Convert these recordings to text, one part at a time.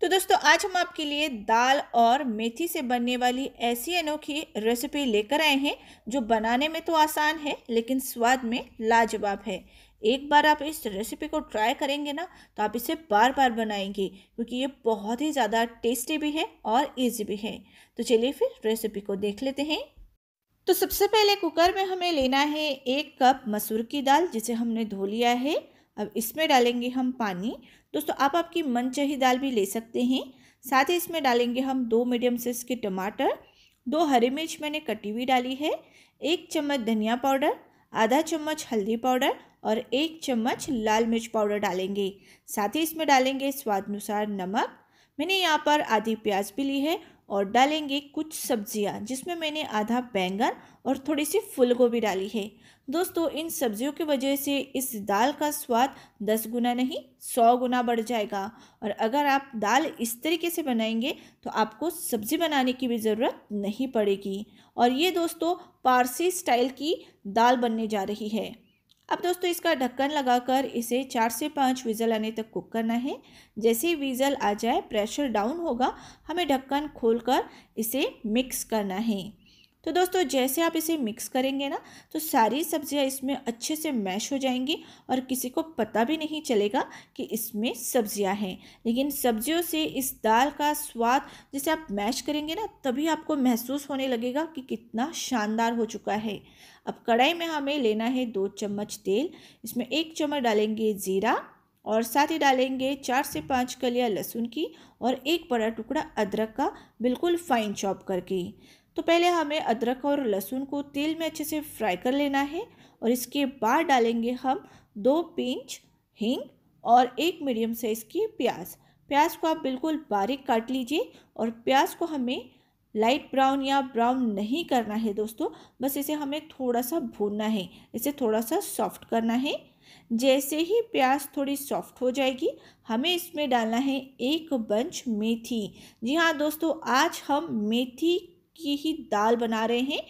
तो दोस्तों आज हम आपके लिए दाल और मेथी से बनने वाली ऐसी अनोखी रेसिपी लेकर आए हैं जो बनाने में तो आसान है लेकिन स्वाद में लाजवाब है एक बार आप इस रेसिपी को ट्राई करेंगे ना तो आप इसे बार बार बनाएंगे क्योंकि ये बहुत ही ज़्यादा टेस्टी भी है और ईजी भी है तो चलिए फिर रेसिपी को देख लेते हैं तो सबसे पहले कुकर में हमें लेना है एक कप मसूर की दाल जिसे हमने धो लिया है अब इसमें डालेंगे हम पानी दोस्तों आप आपकी मनचाही दाल भी ले सकते हैं साथ ही इसमें डालेंगे हम दो मीडियम साइज़ के टमाटर दो हरी मिर्च मैंने कटी हुई डाली है एक चम्मच धनिया पाउडर आधा चम्मच हल्दी पाउडर और एक चम्मच लाल मिर्च पाउडर डालेंगे साथ ही इसमें डालेंगे स्वाद अनुसार नमक मैंने यहाँ पर आधी प्याज भी ली है और डालेंगे कुछ सब्जियां जिसमें मैंने आधा बैंगन और थोड़ी सी फूलगोभी डाली है दोस्तों इन सब्जियों की वजह से इस दाल का स्वाद दस गुना नहीं सौ गुना बढ़ जाएगा और अगर आप दाल इस तरीके से बनाएंगे तो आपको सब्ज़ी बनाने की भी ज़रूरत नहीं पड़ेगी और ये दोस्तों पारसी स्टाइल की दाल बनने जा रही है अब दोस्तों इसका ढक्कन लगाकर इसे चार से पाँच विज़ल आने तक कुक करना है जैसे ही विज़ल आ जाए प्रेशर डाउन होगा हमें ढक्कन खोलकर इसे मिक्स करना है तो दोस्तों जैसे आप इसे मिक्स करेंगे ना तो सारी सब्जियां इसमें अच्छे से मैश हो जाएंगी और किसी को पता भी नहीं चलेगा कि इसमें सब्जियां हैं लेकिन सब्जियों से इस दाल का स्वाद जैसे आप मैश करेंगे ना तभी आपको महसूस होने लगेगा कि कितना शानदार हो चुका है अब कढ़ाई में हमें लेना है दो चम्मच तेल इसमें एक चम्मच डालेंगे ज़ीरा और साथ ही डालेंगे चार से पाँच कलिया लहसुन की और एक बड़ा टुकड़ा अदरक का बिल्कुल फाइन चॉप करके तो पहले हमें अदरक और लहसुन को तेल में अच्छे से फ्राई कर लेना है और इसके बाद डालेंगे हम दो पिंच हिंग और एक मीडियम साइज़ की प्याज प्याज को आप बिल्कुल बारीक काट लीजिए और प्याज को हमें लाइट ब्राउन या ब्राउन नहीं करना है दोस्तों बस इसे हमें थोड़ा सा भूनना है इसे थोड़ा सा सॉफ्ट करना है जैसे ही प्याज थोड़ी सॉफ्ट हो जाएगी हमें इसमें डालना है एक बंच मेथी जी हाँ दोस्तों आज हम मेथी की ही दाल बना रहे हैं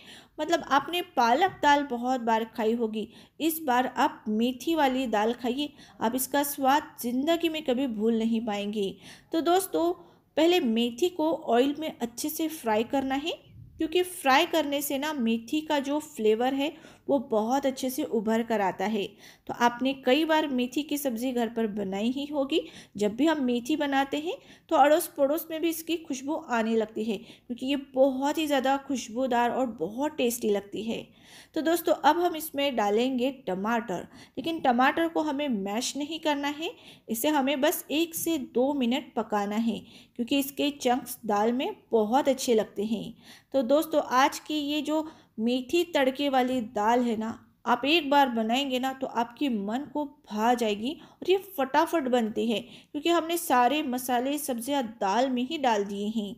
मतलब आपने पालक दाल बहुत बार खाई होगी इस बार आप मेथी वाली दाल खाइए आप इसका स्वाद ज़िंदगी में कभी भूल नहीं पाएंगे तो दोस्तों पहले मेथी को ऑयल में अच्छे से फ्राई करना है क्योंकि फ्राई करने से ना मेथी का जो फ्लेवर है वो बहुत अच्छे से उभर कर आता है तो आपने कई बार मेथी की सब्ज़ी घर पर बनाई ही होगी जब भी हम मेथी बनाते हैं तो अड़ोस पड़ोस में भी इसकी खुशबू आने लगती है क्योंकि ये बहुत ही ज़्यादा खुशबूदार और बहुत टेस्टी लगती है तो दोस्तों अब हम इसमें डालेंगे टमाटर लेकिन टमाटर को हमें मैश नहीं करना है इसे हमें बस एक से दो मिनट पकाना है क्योंकि इसके चंक्स दाल में बहुत अच्छे लगते हैं तो दोस्तों आज की ये जो मीठी तड़के वाली दाल है ना आप एक बार बनाएंगे ना तो आपके मन को भा जाएगी और ये फटाफट बनती है क्योंकि हमने सारे मसाले सब्जियां दाल में ही डाल दिए हैं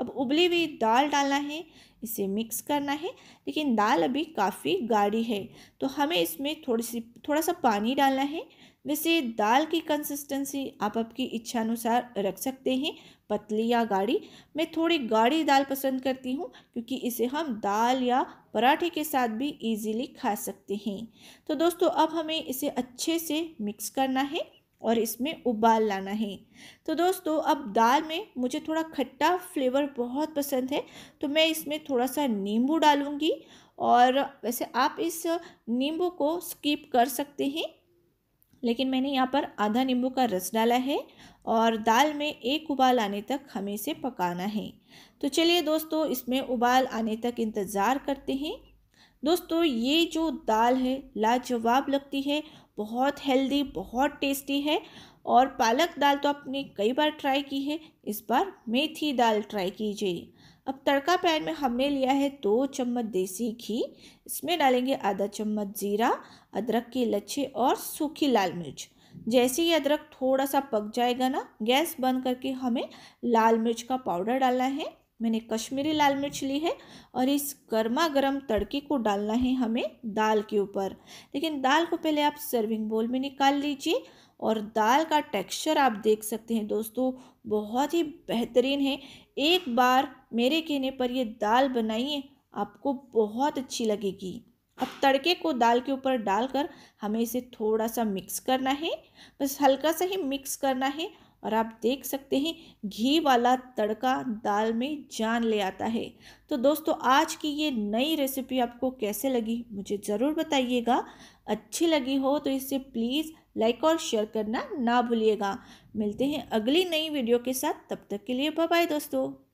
अब उबली हुई दाल डालना है इसे मिक्स करना है लेकिन दाल अभी काफ़ी गाढ़ी है तो हमें इसमें थोड़ी सी थोड़ा सा पानी डालना है वैसे दाल की कंसिस्टेंसी आप आपकी इच्छा अनुसार रख सकते हैं पतली या गाढ़ी मैं थोड़ी गाढ़ी दाल पसंद करती हूँ क्योंकि इसे हम दाल या पराठे के साथ भी इजीली खा सकते हैं तो दोस्तों अब हमें इसे अच्छे से मिक्स करना है और इसमें उबाल लाना है तो दोस्तों अब दाल में मुझे थोड़ा खट्टा फ्लेवर बहुत पसंद है तो मैं इसमें थोड़ा सा नींबू डालूँगी और वैसे आप इस नींबू को स्कीप कर सकते हैं लेकिन मैंने यहाँ पर आधा नींबू का रस डाला है और दाल में एक उबाल आने तक हमें इसे पकाना है तो चलिए दोस्तों इसमें उबाल आने तक इंतज़ार करते हैं दोस्तों ये जो दाल है लाजवाब लगती है बहुत हेल्दी बहुत टेस्टी है और पालक दाल तो आपने कई बार ट्राई की है इस बार मेथी दाल ट्राई कीजिए अब तड़का पैन में हमने लिया है दो चम्मच देसी घी इसमें डालेंगे आधा चम्मच ज़ीरा अदरक के लच्छे और सूखी लाल मिर्च जैसे ही अदरक थोड़ा सा पक जाएगा ना गैस बंद करके हमें लाल मिर्च का पाउडर डालना है मैंने कश्मीरी लाल मिर्च ली है और इस गर्मा गर्म तड़के को डालना है हमें दाल के ऊपर लेकिन दाल को पहले आप सर्विंग बोल में निकाल लीजिए और दाल का टेक्सचर आप देख सकते हैं दोस्तों बहुत ही बेहतरीन है एक बार मेरे कहने पर ये दाल बनाइए आपको बहुत अच्छी लगेगी अब तड़के को दाल के ऊपर डालकर हमें इसे थोड़ा सा मिक्स करना है बस हल्का सा ही मिक्स करना है और आप देख सकते हैं घी वाला तड़का दाल में जान ले आता है तो दोस्तों आज की ये नई रेसिपी आपको कैसे लगी मुझे ज़रूर बताइएगा अच्छी लगी हो तो इसे प्लीज़ लाइक और शेयर करना ना भूलिएगा मिलते हैं अगली नई वीडियो के साथ तब तक के लिए बाय दोस्तों